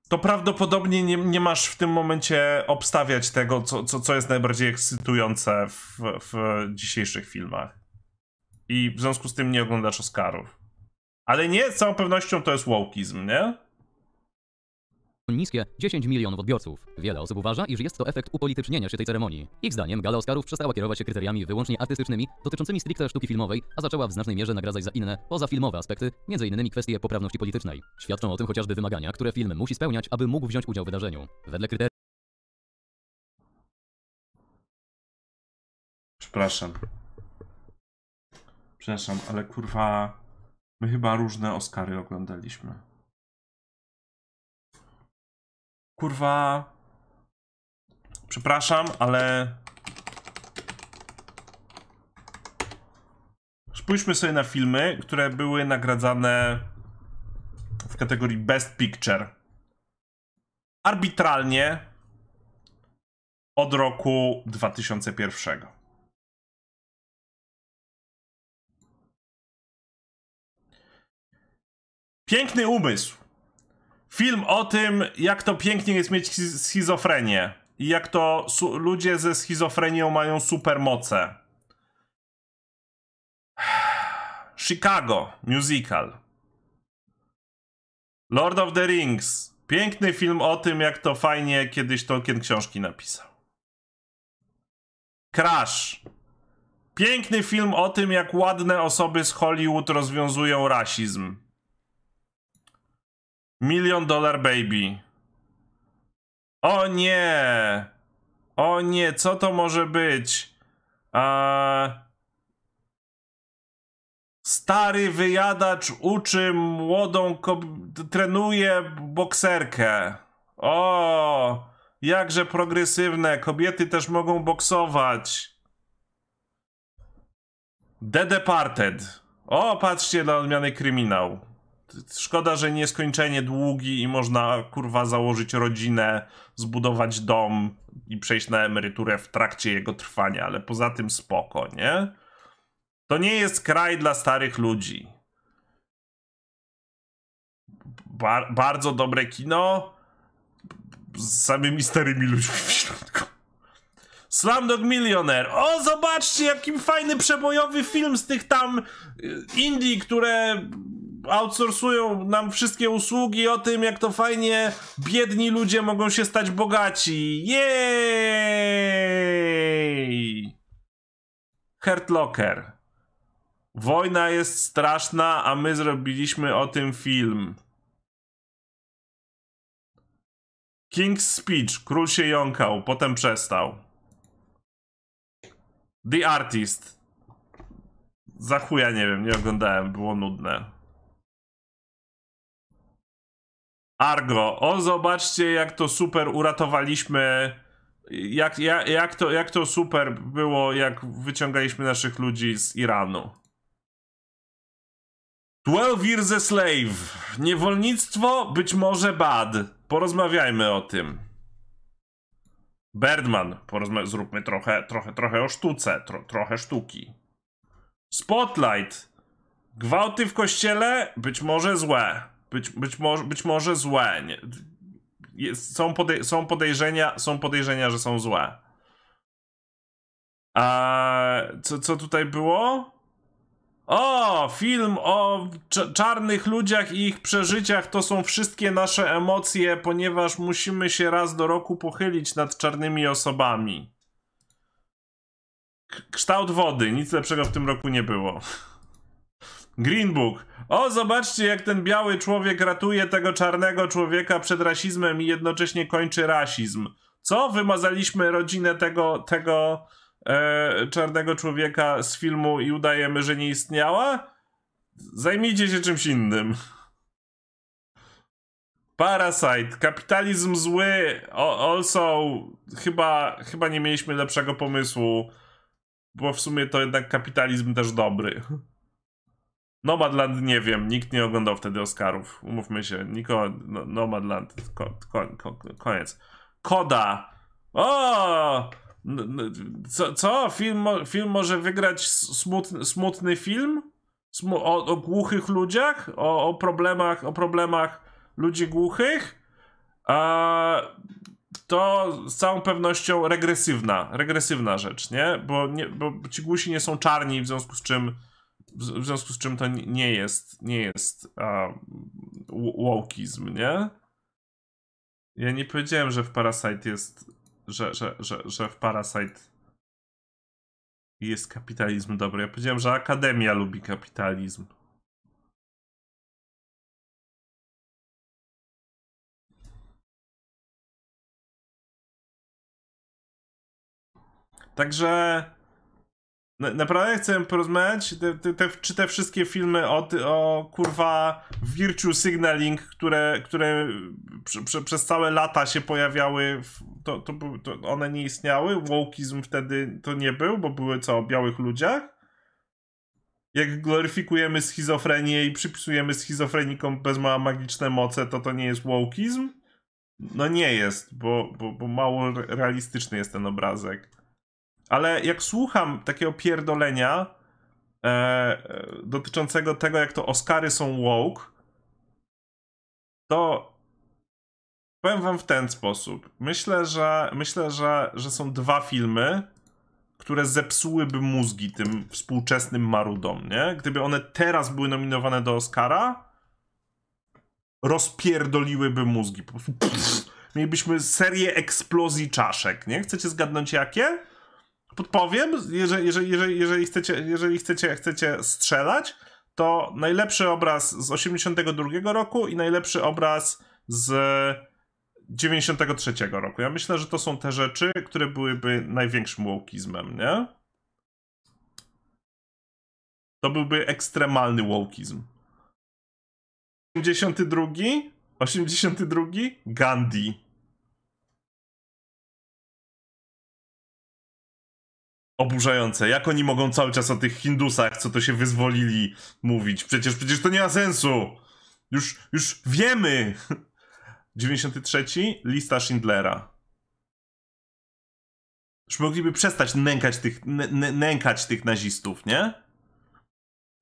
to prawdopodobnie nie, nie masz w tym momencie obstawiać tego, co, co, co jest najbardziej ekscytujące w, w dzisiejszych filmach. I w związku z tym nie oglądasz Oscarów. Ale nie z całą pewnością to jest wokizm, nie? Niskie 10 milionów odbiorców. Wiele osób uważa, iż jest to efekt upolitycznienia się tej ceremonii. Ich zdaniem gala Oscarów przestała kierować się kryteriami wyłącznie artystycznymi, dotyczącymi stricte sztuki filmowej, a zaczęła w znacznej mierze nagradzać za inne, pozafilmowe aspekty, m.in. kwestie poprawności politycznej. Świadczą o tym chociażby wymagania, które film musi spełniać, aby mógł wziąć udział w wydarzeniu. Wedle kryteriów Przepraszam. Przepraszam, ale kurwa. My chyba różne Oscary oglądaliśmy. Kurwa. Przepraszam, ale. Spójrzmy sobie na filmy, które były nagradzane w kategorii Best Picture. Arbitralnie od roku 2001. Piękny umysł. Film o tym, jak to pięknie jest mieć schizofrenię i jak to ludzie ze schizofrenią mają supermoce. Chicago musical. Lord of the Rings. Piękny film o tym, jak to fajnie kiedyś Tolkien książki napisał. Crash. Piękny film o tym, jak ładne osoby z Hollywood rozwiązują rasizm. Million Dollar Baby. O nie! O nie, co to może być? Eee... Stary wyjadacz uczy młodą trenuje bokserkę. O, jakże progresywne. Kobiety też mogą boksować. The Departed. O, patrzcie na odmiany kryminał. Szkoda, że nieskończenie długi i można kurwa założyć rodzinę, zbudować dom i przejść na emeryturę w trakcie jego trwania, ale poza tym spoko, nie? To nie jest kraj dla starych ludzi. Bar bardzo dobre kino z samymi starymi ludźmi w środku. Slumdog Millionaire. O, zobaczcie, jakim fajny przebojowy film z tych tam y, Indii, które outsourcują nam wszystkie usługi o tym, jak to fajnie biedni ludzie mogą się stać bogaci. Jej! Locker. Wojna jest straszna, a my zrobiliśmy o tym film. King's Speech. Król się jąkał, potem przestał. The Artist. Za chuja nie wiem, nie oglądałem, było nudne. Argo, o zobaczcie jak to super uratowaliśmy, jak, jak, jak, to, jak to super było, jak wyciągaliśmy naszych ludzi z Iranu. 12 Years a Slave. Niewolnictwo, być może bad. Porozmawiajmy o tym. Birdman, porozma- zróbmy trochę, trochę, trochę o sztuce, tro trochę sztuki. Spotlight. Gwałty w kościele, być może złe być, być, może, być może złe. Nie, jest, są, podej są, podejrzenia, są podejrzenia, że są złe. A co, co tutaj było? O, film o czarnych ludziach i ich przeżyciach to są wszystkie nasze emocje, ponieważ musimy się raz do roku pochylić nad czarnymi osobami. K kształt wody, nic lepszego w tym roku nie było. Green Book. O, zobaczcie, jak ten biały człowiek ratuje tego czarnego człowieka przed rasizmem i jednocześnie kończy rasizm. Co? Wymazaliśmy rodzinę tego, tego e, czarnego człowieka z filmu i udajemy, że nie istniała? Zajmijcie się czymś innym. Parasite. Kapitalizm zły. O, also, chyba, chyba nie mieliśmy lepszego pomysłu, bo w sumie to jednak kapitalizm też dobry. Nomadland nie wiem, nikt nie oglądał wtedy Oscarów. Umówmy się, niko, no, Nomadland, ko, ko, ko, koniec. Koda. O! Co? co? Film, film może wygrać smutny, smutny film? Smu o, o, głuchych ludziach? O, o, problemach, o problemach ludzi głuchych? A, to z całą pewnością regresywna, regresywna rzecz, nie? Bo, nie? bo ci głusi nie są czarni, w związku z czym w związku z czym to nie jest, nie jest um, wokizm, nie? Ja nie powiedziałem, że w Parasite jest, że, że, że, że w Parasite jest kapitalizm dobry. Ja powiedziałem, że Akademia lubi kapitalizm. Także naprawdę chcę porozmawiać, te, te, te, czy te wszystkie filmy o, o kurwa virtue signaling, które, które prze, prze, przez całe lata się pojawiały, to, to, to, one nie istniały, Wokizm wtedy to nie był, bo były co, o białych ludziach? Jak gloryfikujemy schizofrenię i przypisujemy schizofrenikom bez mała magiczne moce, to to nie jest wokizm. No nie jest, bo, bo, bo mało realistyczny jest ten obrazek. Ale jak słucham takiego pierdolenia e, e, dotyczącego tego, jak to Oscary są woke, to powiem wam w ten sposób. Myślę, że myślę, że, że są dwa filmy, które zepsułyby mózgi tym współczesnym marudom, nie? Gdyby one teraz były nominowane do Oscara, rozpierdoliłyby mózgi. Po prostu, pff, mielibyśmy serię eksplozji czaszek, nie? Chcecie zgadnąć jakie? podpowiem, jeżeli, jeżeli, jeżeli, jeżeli, chcecie, jeżeli chcecie, chcecie strzelać, to najlepszy obraz z 82 roku i najlepszy obraz z 93 roku. Ja myślę, że to są te rzeczy, które byłyby największym łokizmem, nie? To byłby ekstremalny łokizm. 82, 82, Gandhi. oburzające. Jak oni mogą cały czas o tych Hindusach, co to się wyzwolili, mówić? Przecież, przecież to nie ma sensu! Już, już wiemy! 93. Lista Schindlera. Już mogliby przestać nękać tych, nękać tych nazistów, nie?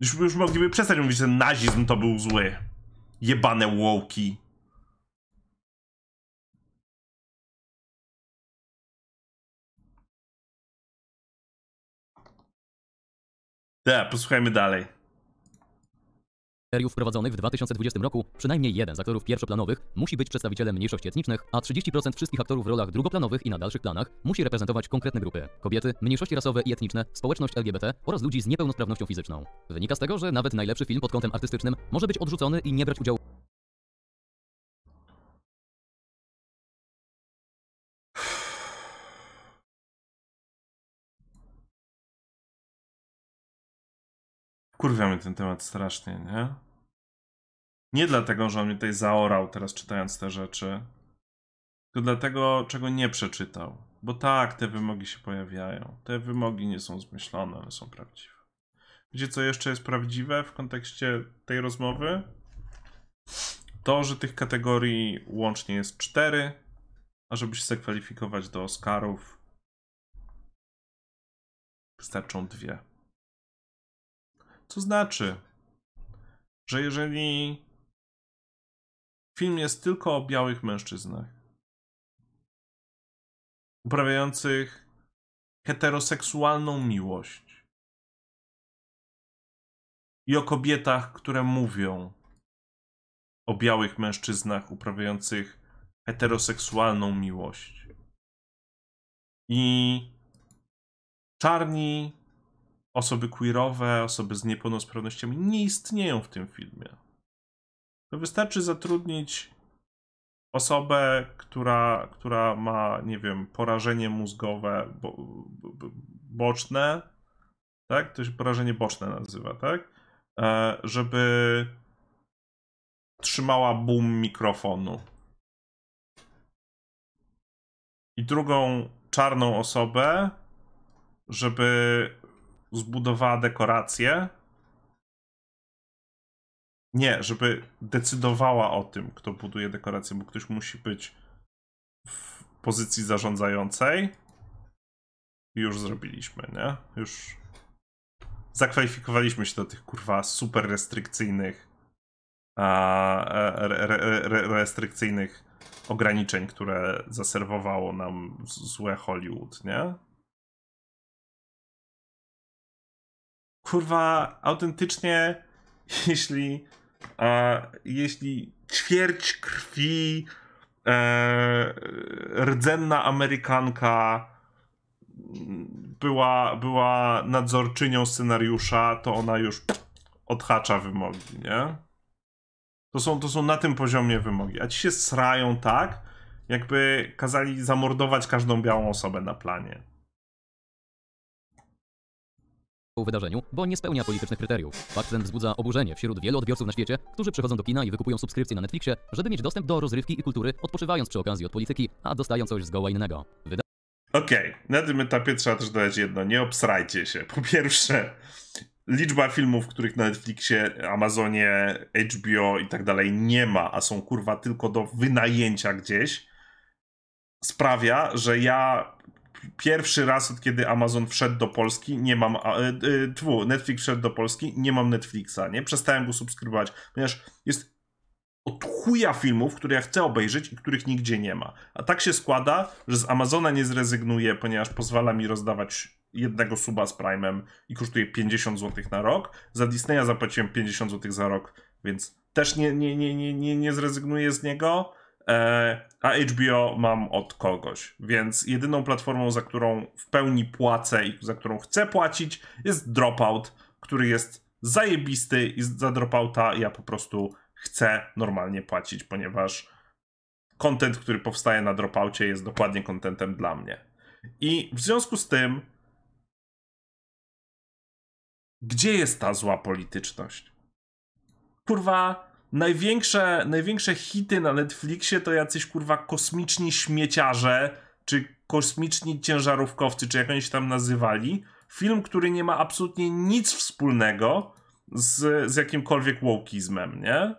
Już, już mogliby przestać mówić, że nazizm to był zły. Jebane łołki. Tak, posłuchajmy dalej. Seriów wprowadzonych w 2020 roku, przynajmniej jeden z aktorów pierwszoplanowych musi być przedstawicielem mniejszości etnicznych, a 30% wszystkich aktorów w rolach drugoplanowych i na dalszych planach musi reprezentować konkretne grupy: kobiety, mniejszości rasowe i etniczne, społeczność LGBT oraz ludzi z niepełnosprawnością fizyczną. Wynika z tego, że nawet najlepszy film pod kątem artystycznym może być odrzucony i nie brać udziału. wkurwia mnie ten temat strasznie, nie? Nie dlatego, że on mnie tutaj zaorał teraz czytając te rzeczy, To dlatego, czego nie przeczytał. Bo tak, te wymogi się pojawiają. Te wymogi nie są zmyślone, one są prawdziwe. Wiecie, co jeszcze jest prawdziwe w kontekście tej rozmowy? To, że tych kategorii łącznie jest cztery, a żeby się zakwalifikować do Oscarów, wystarczą dwie. To znaczy, że jeżeli film jest tylko o białych mężczyznach uprawiających heteroseksualną miłość i o kobietach, które mówią o białych mężczyznach uprawiających heteroseksualną miłość. I czarni osoby queerowe, osoby z niepełnosprawnościami nie istnieją w tym filmie. To wystarczy zatrudnić osobę, która, która ma, nie wiem, porażenie mózgowe bo, bo, bo, boczne, tak? To się porażenie boczne nazywa, tak? E, żeby trzymała boom mikrofonu. I drugą czarną osobę, żeby zbudowała dekorację. Nie, żeby decydowała o tym, kto buduje dekorację, bo ktoś musi być w pozycji zarządzającej. już zrobiliśmy, nie? Już zakwalifikowaliśmy się do tych kurwa super restrykcyjnych a, e, re, re, re, restrykcyjnych ograniczeń, które zaserwowało nam złe Hollywood, nie? kurwa, autentycznie, jeśli, e, jeśli ćwierć krwi e, rdzenna Amerykanka była, była nadzorczynią scenariusza, to ona już odhacza wymogi, nie? To są, to są na tym poziomie wymogi, a ci się srają tak, jakby kazali zamordować każdą białą osobę na planie. wydarzeniu, bo nie spełnia politycznych kryteriów. Fakt ten wzbudza oburzenie wśród wielu odbiorców na świecie, którzy przychodzą do kina i wykupują subskrypcje na Netflixie, żeby mieć dostęp do rozrywki i kultury, odpoczywając przy okazji od polityki, a dostają coś zgoła innego. Wyda Okej, okay. na tym etapie trzeba też dodać jedno, nie obsrajcie się. Po pierwsze, liczba filmów, których na Netflixie, Amazonie, HBO i tak dalej nie ma, a są kurwa tylko do wynajęcia gdzieś, sprawia, że ja pierwszy raz od kiedy Amazon wszedł do Polski, nie mam, e, e, tfu, Netflix wszedł do Polski, nie mam Netflixa, nie? Przestałem go subskrybować, ponieważ jest od chuja filmów, które ja chcę obejrzeć i których nigdzie nie ma. A tak się składa, że z Amazona nie zrezygnuję, ponieważ pozwala mi rozdawać jednego suba z Prime'em i kosztuje 50 zł na rok. Za Disneya zapłaciłem 50 zł za rok, więc też nie, nie, nie, nie, nie, nie zrezygnuję z niego. E, a HBO mam od kogoś. Więc jedyną platformą, za którą w pełni płacę i za którą chcę płacić, jest Dropout, który jest zajebisty i za Dropouta ja po prostu chcę normalnie płacić, ponieważ kontent, który powstaje na Dropoutie jest dokładnie kontentem dla mnie. I w związku z tym gdzie jest ta zła polityczność? Kurwa, największe, największe hity na Netflixie to jacyś kurwa kosmiczni śmieciarze, czy kosmiczni ciężarówkowcy, czy jak oni się tam nazywali. Film, który nie ma absolutnie nic wspólnego z, z jakimkolwiek wokizmem, nie?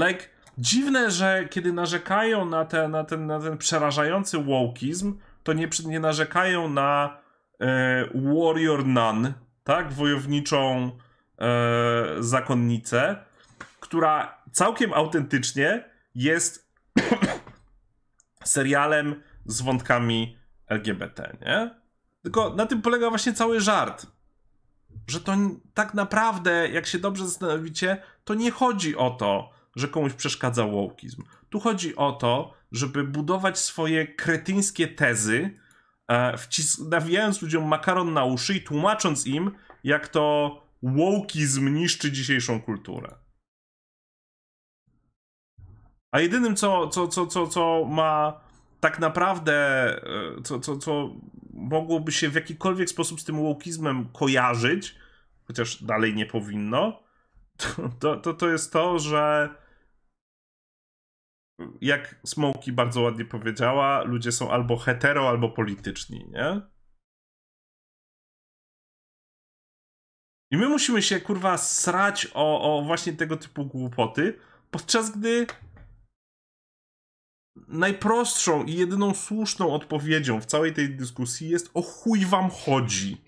Like, dziwne, że kiedy narzekają na, te, na, ten, na ten przerażający wokizm, to nie, nie narzekają na E, Warrior Nun, tak? Wojowniczą e, zakonnicę, która całkiem autentycznie jest serialem z wątkami LGBT, nie? Tylko na tym polega właśnie cały żart. Że to tak naprawdę, jak się dobrze zastanowicie, to nie chodzi o to, że komuś przeszkadza wołkizm. Tu chodzi o to, żeby budować swoje kretyńskie tezy E, wcis- nawijając ludziom makaron na uszy i tłumacząc im, jak to wołkizm niszczy dzisiejszą kulturę. A jedynym, co, co, co, co, co ma tak naprawdę, e, co, co, co mogłoby się w jakikolwiek sposób z tym wokizmem kojarzyć, chociaż dalej nie powinno, to, to, to jest to, że jak Smokey bardzo ładnie powiedziała, ludzie są albo hetero, albo polityczni, nie? I my musimy się, kurwa, srać o, o właśnie tego typu głupoty, podczas gdy najprostszą i jedyną słuszną odpowiedzią w całej tej dyskusji jest o chuj wam chodzi.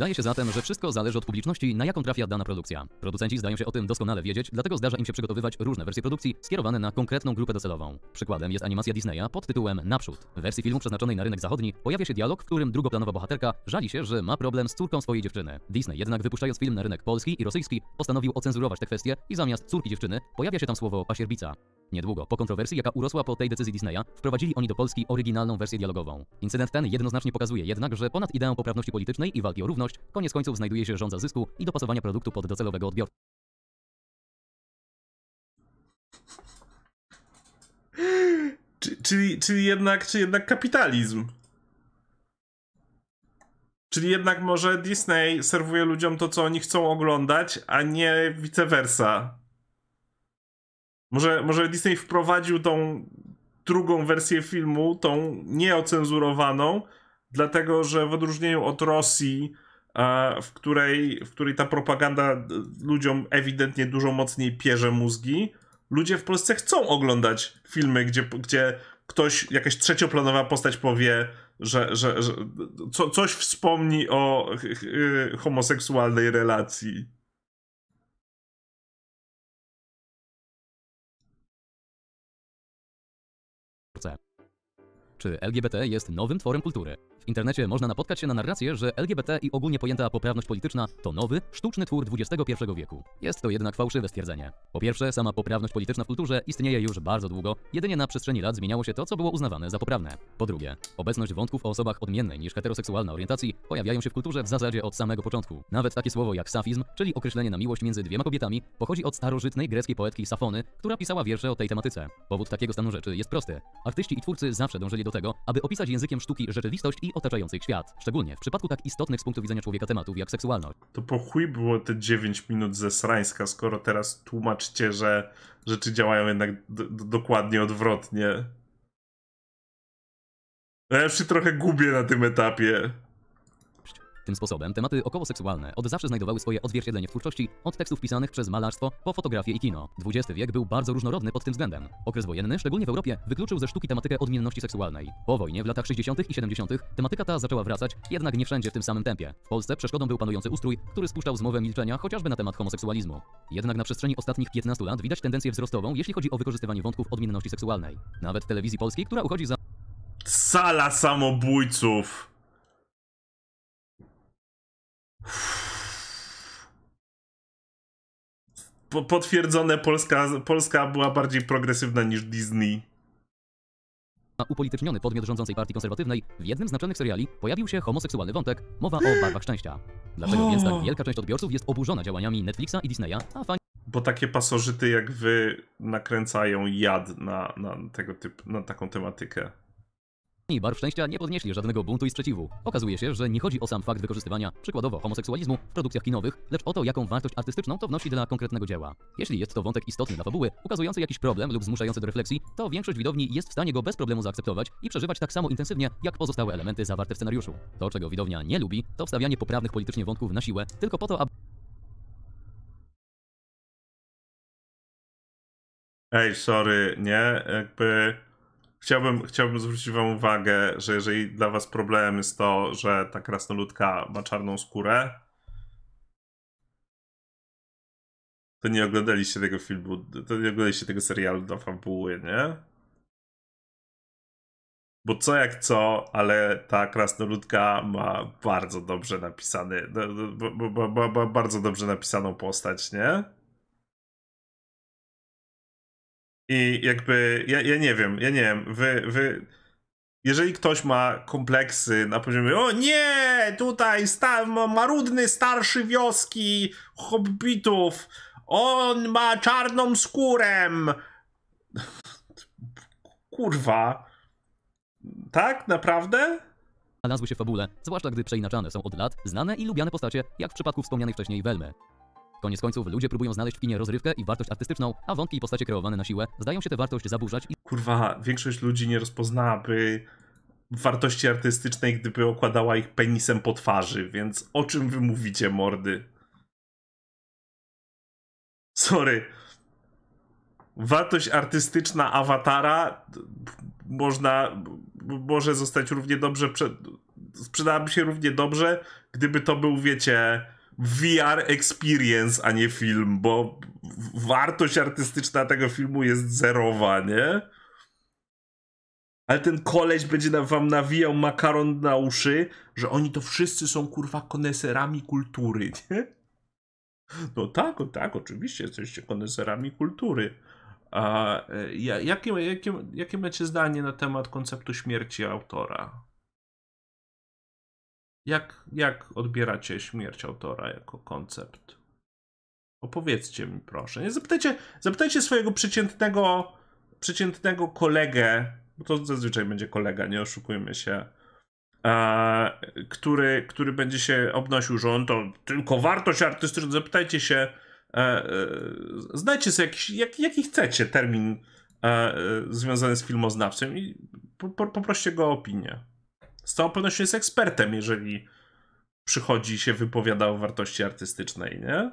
Zdaje się zatem, że wszystko zależy od publiczności, na jaką trafia dana produkcja. Producenci zdają się o tym doskonale wiedzieć, dlatego zdarza im się przygotowywać różne wersje produkcji skierowane na konkretną grupę docelową. Przykładem jest animacja Disneya pod tytułem Naprzód. W wersji filmu przeznaczonej na rynek zachodni pojawia się dialog, w którym drugoplanowa bohaterka żali się, że ma problem z córką swojej dziewczyny. Disney jednak wypuszczając film na rynek polski i rosyjski postanowił ocenzurować tę kwestię i zamiast córki dziewczyny pojawia się tam słowo pasierbica. Niedługo po kontrowersji, jaka urosła po tej decyzji Disneya, wprowadzili oni do Polski oryginalną wersję dialogową. Incydent ten jednoznacznie pokazuje jednak, że ponad ideą poprawności politycznej i walki o równość, koniec końców znajduje się rządza zysku i dopasowania produktu pod docelowego odbiorcę. czyli, czyli, jednak, czy jednak kapitalizm. Czyli jednak może Disney serwuje ludziom to, co oni chcą oglądać, a nie vice versa. Może, może Disney wprowadził tą drugą wersję filmu, tą nieocenzurowaną, dlatego że w odróżnieniu od Rosji, e, w której, w której ta propaganda e, ludziom ewidentnie dużo mocniej pierze mózgi, ludzie w Polsce chcą oglądać filmy, gdzie, gdzie ktoś, jakaś trzecioplanowa postać powie, że, że, że co, coś wspomni o e, homoseksualnej relacji. Czy LGBT jest nowym tworem kultury? W internecie można napotkać się na narrację, że LGBT i ogólnie pojęta poprawność polityczna to nowy, sztuczny twór XXI wieku. Jest to jednak fałszywe stwierdzenie. Po pierwsze, sama poprawność polityczna w kulturze istnieje już bardzo długo, jedynie na przestrzeni lat zmieniało się to, co było uznawane za poprawne. Po drugie, obecność wątków o osobach odmiennej niż heteroseksualna orientacji pojawiają się w kulturze w zasadzie od samego początku. Nawet takie słowo jak safizm, czyli określenie na miłość między dwiema kobietami, pochodzi od starożytnej greckiej poetki Safony, która pisała wiersze o tej tematyce. Powód takiego stanu rzeczy jest prosty. Artyści i twórcy zawsze dążyli do tego, aby opisać językiem sztuki rzeczywistość i otaczających świat, szczególnie w przypadku tak istotnych z punktu widzenia człowieka tematów jak seksualność. To po chuj było te 9 minut ze Srańska, skoro teraz tłumaczcie, że rzeczy działają jednak dokładnie odwrotnie. No ja się trochę gubię na tym etapie. Tym sposobem tematy okołoseksualne od zawsze znajdowały swoje odzwierciedlenie w twórczości, od tekstów pisanych przez malarstwo po fotografię i kino. XX wiek był bardzo różnorodny pod tym względem. Okres wojenny, szczególnie w Europie, wykluczył ze sztuki tematykę odmienności seksualnej. Po wojnie w latach 60. i 70. tematyka ta zaczęła wracać, jednak nie wszędzie w tym samym tempie. W Polsce przeszkodą był panujący ustrój, który spuszczał zmowę milczenia chociażby na temat homoseksualizmu. Jednak na przestrzeni ostatnich 15 lat widać tendencję wzrostową, jeśli chodzi o wykorzystywanie wątków odmienności seksualnej. Nawet w telewizji polskiej, która uchodzi za... Sala samobójców! Po, potwierdzone, Polska, Polska była bardziej progresywna niż Disney. Na upolityczniony podmiot rządzącej partii konserwatywnej w jednym z seriali pojawił się homoseksualny wątek, mowa o barwach szczęścia. Dlaczego więc tak wielka część odbiorców jest oburzona działaniami Netflixa i Disneya, a fani... Bo takie pasożyty jak wy nakręcają jad na, na tego typu, na taką tematykę i barw szczęścia nie podnieśli żadnego buntu i sprzeciwu. Okazuje się, że nie chodzi o sam fakt wykorzystywania, przykładowo homoseksualizmu w produkcjach kinowych, lecz o to, jaką wartość artystyczną to wnosi dla konkretnego dzieła. Jeśli jest to wątek istotny dla fabuły, ukazujący jakiś problem lub zmuszający do refleksji, to większość widowni jest w stanie go bez problemu zaakceptować i przeżywać tak samo intensywnie, jak pozostałe elementy zawarte w scenariuszu. To, czego widownia nie lubi, to wstawianie poprawnych politycznie wątków na siłę, tylko po to, aby... Ej, sorry, nie, jakby chciałbym, chciałbym zwrócić wam uwagę, że jeżeli dla was problemem jest to, że ta krasnoludka ma czarną skórę, to nie oglądaliście tego filmu, to nie oglądaliście tego serialu do fabuły, nie? Bo co jak co, ale ta krasnoludka ma bardzo dobrze napisany, no, no, bardzo dobrze napisaną postać, nie? I jakby, ja, ja nie wiem, ja nie wiem, wy, wy, jeżeli ktoś ma kompleksy na poziomie, o nie, tutaj sta marudny starszy wioski hobbitów, on ma czarną skórę. Kurwa. Tak, naprawdę? Znalazły się w fabule, zwłaszcza gdy przeinaczane są od lat znane i lubiane postacie, jak w przypadku wspomnianej wcześniej Welmy. Koniec końców ludzie próbują znaleźć w kinie rozrywkę i wartość artystyczną, a wątki i postacie kreowane na siłę zdają się tę wartość zaburzać i... Kurwa, większość ludzi nie rozpoznałaby wartości artystycznej, gdyby okładała ich penisem po twarzy, więc o czym wy mówicie, mordy? Sorry. Wartość artystyczna awatara można, może zostać równie dobrze, sprzedałaby się równie dobrze, gdyby to był, wiecie, VR experience, a nie film, bo wartość artystyczna tego filmu jest zerowa, nie? Ale ten koleś będzie wam nawijał makaron na uszy, że oni to wszyscy są kurwa koneserami kultury, nie? No tak, tak, oczywiście jesteście koneserami kultury. A e, jakie, jakie, jakie macie zdanie na temat konceptu śmierci autora? Jak, jak odbieracie śmierć autora jako koncept? Opowiedzcie mi proszę. Nie zapytajcie, zapytajcie swojego przeciętnego, przeciętnego kolegę, bo to zazwyczaj będzie kolega, nie oszukujmy się, który, który będzie się obnosił, że on to tylko wartość artystyczna. Zapytajcie się, e, e, znajcie sobie jakiś, jak, jaki chcecie termin e, e związany z filmoznawcą i po, po, poproście go o opinię całą pewnością jest ekspertem, jeżeli przychodzi się wypowiada o wartości artystycznej, nie?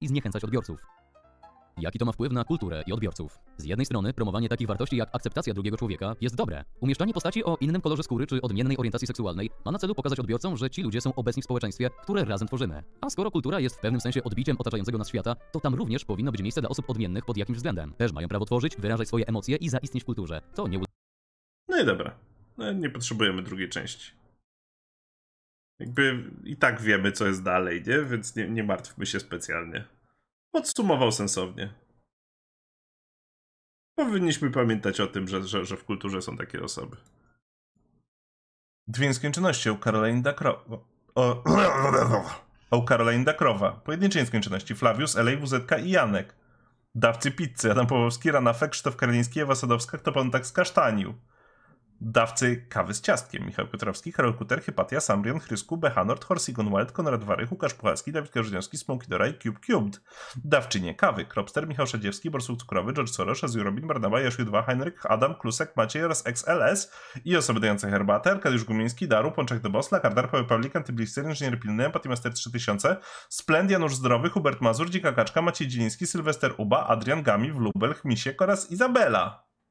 I zniechęcać odbiorców. Jaki to ma wpływ na kulturę i odbiorców? Z jednej strony promowanie takich wartości jak akceptacja drugiego człowieka jest dobre. Umieszczanie postaci o innym kolorze skóry czy odmiennej orientacji seksualnej ma na celu pokazać odbiorcom, że ci ludzie są obecni w społeczeństwie, które razem tworzymy. A skoro kultura jest w pewnym sensie odbiciem otaczającego nas świata, to tam również powinno być miejsce dla osób odmiennych pod jakimś względem. Też mają prawo tworzyć, wyrażać swoje emocje i zaistnieć w kulturze. To nie no i dobra. No, nie potrzebujemy drugiej części. Jakby i tak wiemy, co jest dalej, nie? Więc nie, nie martwmy się specjalnie. Podsumował sensownie. Powinniśmy pamiętać o tym, że, że, że w kulturze są takie osoby. Dwie nieskończoności u Karolina Krowa, O, o Krowa, Dakrowa. Pojedyncze nieskończoności. Flavius, Elej, WZK i Janek. Dawcy pizzy. Adam Rana Ranafek, Krzysztof Karliński, Ewa Sadowska. Kto pan tak skasztanił? dawcy kawy z ciastkiem. Michał Piotrowski, Karol Kuter, Hypatia, Sambrion, Chrysku, Behanort, Horsigon Wild, Konrad Wary, Łukasz Puchalski, Dawid Karzyniowski, Smoki Doraj, Cube Cubed. Dawczynie kawy, Kropster, Michał Szadziewski, Borsuk Cukrowy, George Soros, Azur Robin, Barnaba, Jasiu 2, Heinrich, Adam, Klusek, Maciej oraz XLS i osoby dające herbatę, Arkadiusz Gumiński, Daru, Pączek do Bosla, Kardar, Paweł Pawlik, Antybliscer, Inżynier Pilny, Empatia Master 3000, Splend, Janusz Zdrowy, Hubert Mazur, Dzika Kaczka, Maciej Dzieliński, Sylwester Uba, Adrian Gami, Wlubel, Chmisiek oraz Izabela.